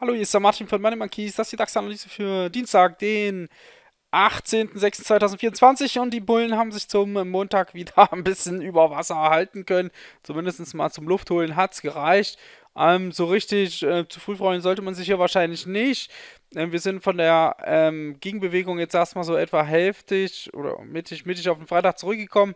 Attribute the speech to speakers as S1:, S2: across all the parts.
S1: Hallo, hier ist der Martin von Money Monkeys. Das ist die DAX-Analyse für Dienstag, den 18.06.2024 und die Bullen haben sich zum Montag wieder ein bisschen über Wasser halten können. Zumindest mal zum Luftholen hat es gereicht. Ähm, so richtig äh, zu früh freuen sollte man sich hier wahrscheinlich nicht. Ähm, wir sind von der ähm, Gegenbewegung jetzt erstmal so etwa hälftig oder mittig, mittig auf den Freitag zurückgekommen.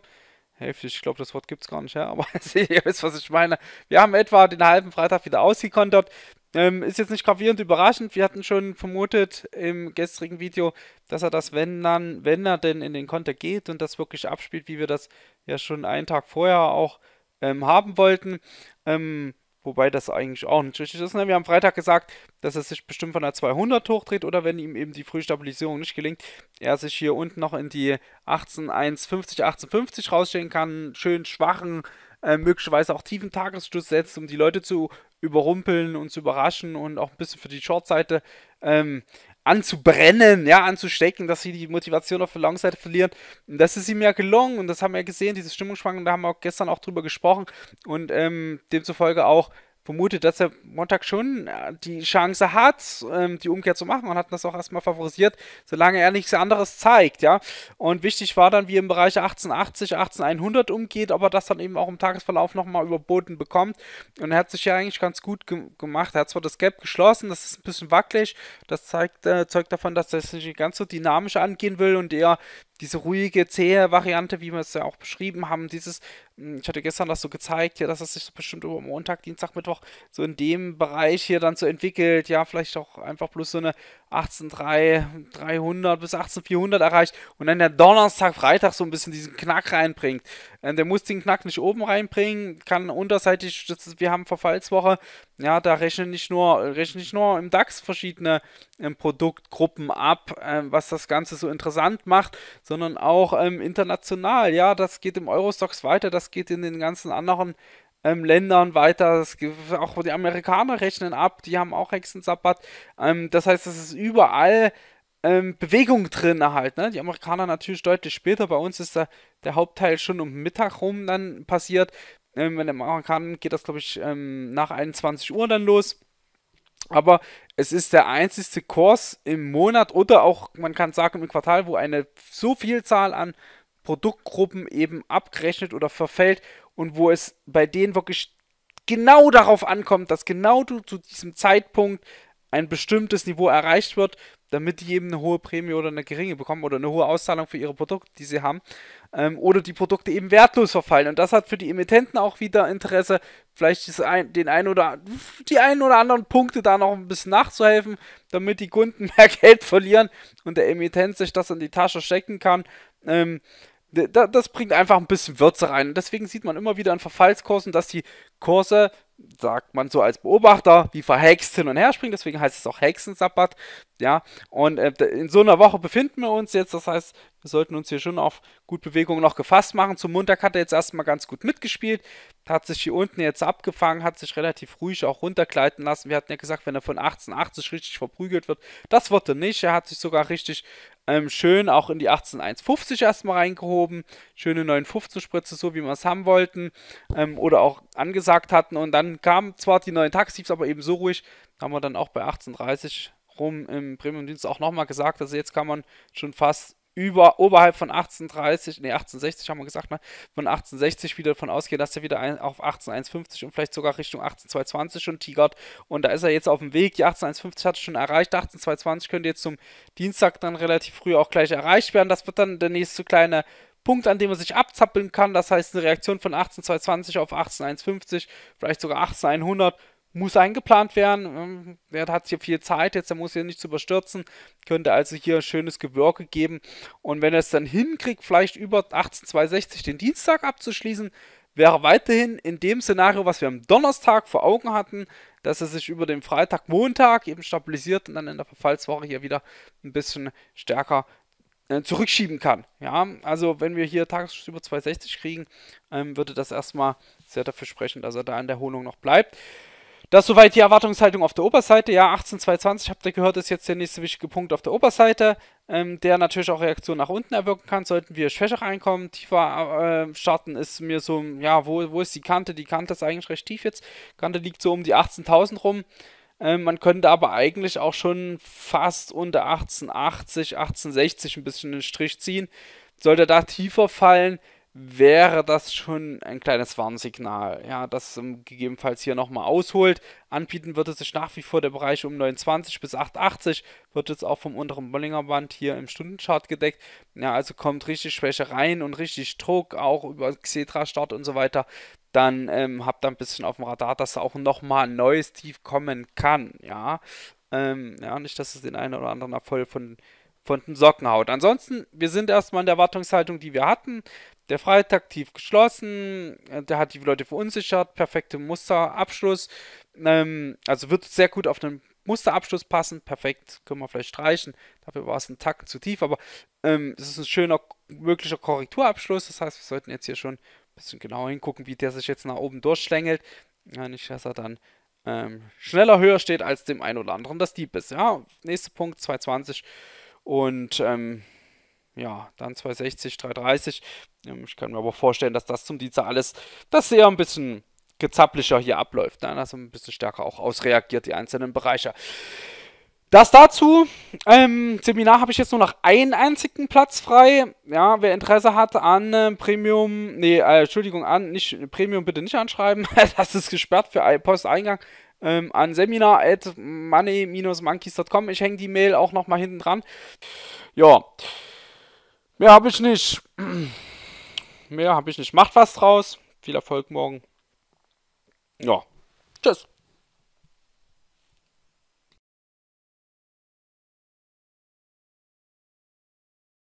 S1: Hälfte, ich glaube, das Wort gibt es gar nicht, ja? aber ihr wisst, was ich meine. Wir haben etwa den halben Freitag wieder ausgekontert. Ähm, ist jetzt nicht gravierend überraschend. Wir hatten schon vermutet im gestrigen Video, dass er das, wenn dann, wenn er denn in den Konter geht und das wirklich abspielt, wie wir das ja schon einen Tag vorher auch ähm, haben wollten. Ähm, Wobei das eigentlich auch nicht richtig ist. Ne? Wir haben Freitag gesagt, dass er sich bestimmt von der 200 hochdreht oder wenn ihm eben die Frühstabilisierung nicht gelingt, er sich hier unten noch in die 18,150, 18,50 rausstellen kann. Schön schwachen, äh, möglicherweise auch tiefen Tagesschluss setzt, um die Leute zu überrumpeln und zu überraschen und auch ein bisschen für die Shortseite. Ähm, anzubrennen, ja, anzustecken, dass sie die Motivation auf der long verlieren. Und das ist ihm ja gelungen und das haben wir ja gesehen, diese Stimmungsschwankungen, da haben wir auch gestern auch drüber gesprochen und ähm, demzufolge auch vermutet, dass er Montag schon äh, die Chance hat, ähm, die Umkehr zu machen und hat das auch erstmal favorisiert, solange er nichts anderes zeigt, ja. Und wichtig war dann, wie er im Bereich 1880, 18100 umgeht, aber das dann eben auch im Tagesverlauf nochmal überboten bekommt. Und er hat sich ja eigentlich ganz gut ge gemacht. Er hat zwar das Gap geschlossen, das ist ein bisschen wackelig, das zeigt, äh, zeugt davon, dass er es nicht ganz so dynamisch angehen will und eher diese ruhige, zähe Variante, wie wir es ja auch beschrieben haben, dieses, hm, ich hatte gestern das so gezeigt, ja, dass es sich so bestimmt über Montag, Dienstag, Mittwoch so in dem Bereich hier dann so entwickelt, ja, vielleicht auch einfach bloß so eine 18.300 bis 18.400 erreicht und dann der Donnerstag, Freitag so ein bisschen diesen Knack reinbringt. Äh, der muss den Knack nicht oben reinbringen, kann unterseitig, ist, wir haben Verfallswoche, ja, da rechnen nicht nur, rechnen nicht nur im DAX verschiedene ähm, Produktgruppen ab, ähm, was das Ganze so interessant macht, sondern auch ähm, international, ja, das geht im Eurostox weiter, das geht in den ganzen anderen ähm, Ländern weiter. Das, auch die Amerikaner rechnen ab, die haben auch Hexensabbat. Ähm, das heißt, es ist überall ähm, Bewegung drin halt. Ne? Die Amerikaner natürlich deutlich später. Bei uns ist da der Hauptteil schon um Mittag rum dann passiert. Ähm, wenn im Amerikaner geht das, glaube ich, ähm, nach 21 Uhr dann los. Aber es ist der einzigste Kurs im Monat oder auch, man kann sagen, im Quartal, wo eine so Vielzahl an Produktgruppen eben abgerechnet oder verfällt und wo es bei denen wirklich genau darauf ankommt, dass genau zu diesem Zeitpunkt ein bestimmtes Niveau erreicht wird, damit die eben eine hohe Prämie oder eine geringe bekommen oder eine hohe Auszahlung für ihre Produkte, die sie haben, ähm, oder die Produkte eben wertlos verfallen. Und das hat für die Emittenten auch wieder Interesse, vielleicht ein, den einen oder die einen oder anderen Punkte da noch ein bisschen nachzuhelfen, damit die Kunden mehr Geld verlieren und der Emittent sich das in die Tasche stecken kann. Ähm, das bringt einfach ein bisschen Würze rein. Und deswegen sieht man immer wieder in Verfallskursen, dass die Kurse, sagt man so als Beobachter, wie verhext hin und her springen. Deswegen heißt es auch Hexensabbat. Ja, und äh, in so einer Woche befinden wir uns jetzt. Das heißt, wir sollten uns hier schon auf gut Bewegung noch gefasst machen. Zum Montag hat er jetzt erstmal ganz gut mitgespielt. Hat sich hier unten jetzt abgefangen, hat sich relativ ruhig auch runtergleiten lassen. Wir hatten ja gesagt, wenn er von 1880 richtig verprügelt wird, das wird er nicht. Er hat sich sogar richtig ähm, schön auch in die 18150 erstmal reingehoben. Schöne 915 Spritze, so wie wir es haben wollten ähm, oder auch angesagt hatten. Und dann kamen zwar die neuen Taxis, aber eben so ruhig. Da Haben wir dann auch bei 1830 rum im Premium-Dienst auch nochmal gesagt. Also jetzt kann man schon fast über, oberhalb von 1830, nee, 1860 haben wir gesagt, ne? von 1860 wieder davon ausgehen, dass er wieder ein, auf 18150 und vielleicht sogar Richtung 18220 schon tigert. Und da ist er jetzt auf dem Weg. Die 18150 hat er schon erreicht. 18220 könnte jetzt zum Dienstag dann relativ früh auch gleich erreicht werden. Das wird dann der nächste kleine Punkt, an dem er sich abzappeln kann. Das heißt, eine Reaktion von 18220 auf 18150, vielleicht sogar 18100 muss eingeplant werden. Ähm, er hat hier viel Zeit jetzt, er muss hier nichts überstürzen. Könnte also hier ein schönes Gewirke geben. Und wenn er es dann hinkriegt, vielleicht über 18,260 den Dienstag abzuschließen, wäre weiterhin in dem Szenario, was wir am Donnerstag vor Augen hatten, dass er sich über den Freitag, Montag eben stabilisiert und dann in der Verfallswoche hier wieder ein bisschen stärker äh, zurückschieben kann. Ja, also wenn wir hier Tagesschluss über 260 kriegen, ähm, würde das erstmal sehr dafür sprechen, dass er da in der Erholung noch bleibt. Das soweit die Erwartungshaltung auf der Oberseite. Ja, 18,220, habt ihr gehört, ist jetzt der nächste wichtige Punkt auf der Oberseite, ähm, der natürlich auch Reaktionen nach unten erwirken kann. Sollten wir schwächer reinkommen, tiefer äh, starten, ist mir so, ja, wo, wo ist die Kante? Die Kante ist eigentlich recht tief jetzt. Kante liegt so um die 18.000 rum. Ähm, man könnte aber eigentlich auch schon fast unter 1880, 1860 ein bisschen den Strich ziehen. Sollte da tiefer fallen, wäre das schon ein kleines Warnsignal, ja, das ähm, gegebenenfalls hier nochmal ausholt. Anbieten würde sich nach wie vor der Bereich um 29 bis 880, wird jetzt auch vom unteren Bollinger Band hier im Stundenchart gedeckt. Ja, also kommt richtig Schwäche rein und richtig Druck, auch über Xetra-Start und so weiter. Dann ähm, habt ihr ein bisschen auf dem Radar, dass auch nochmal ein neues Tief kommen kann, ja. Ähm, ja, nicht, dass es den einen oder anderen Erfolg von von den Socken haut. Ansonsten, wir sind erstmal in der Erwartungshaltung, die wir hatten. Der Freitag tief geschlossen, äh, der hat die Leute verunsichert, perfekte Musterabschluss. Ähm, also wird sehr gut auf den Musterabschluss passen, perfekt, können wir vielleicht streichen. Dafür war es ein Tacken zu tief, aber ähm, es ist ein schöner möglicher Korrekturabschluss. Das heißt, wir sollten jetzt hier schon ein bisschen genauer hingucken, wie der sich jetzt nach oben durchschlängelt. Ja, nicht, dass er dann ähm, schneller höher steht als dem einen oder anderen das Dieb ist. Ja, nächster Punkt 220 und ähm, ja, dann 260, 330. Ich kann mir aber vorstellen, dass das zum Dienstag alles, das eher ein bisschen gezapplicher hier abläuft. Ne? Dass ein bisschen stärker auch ausreagiert, die einzelnen Bereiche. Das dazu. Ähm, Seminar habe ich jetzt nur noch einen einzigen Platz frei. Ja, wer Interesse hat an äh, Premium, nee, äh, Entschuldigung, an nicht Premium bitte nicht anschreiben. das ist gesperrt für Posteingang. Ähm, an seminarmoney monkeyscom Ich hänge die Mail auch nochmal hinten dran. Ja. Mehr habe ich nicht. mehr habe ich nicht. Macht was draus. Viel Erfolg morgen. Ja. Tschüss.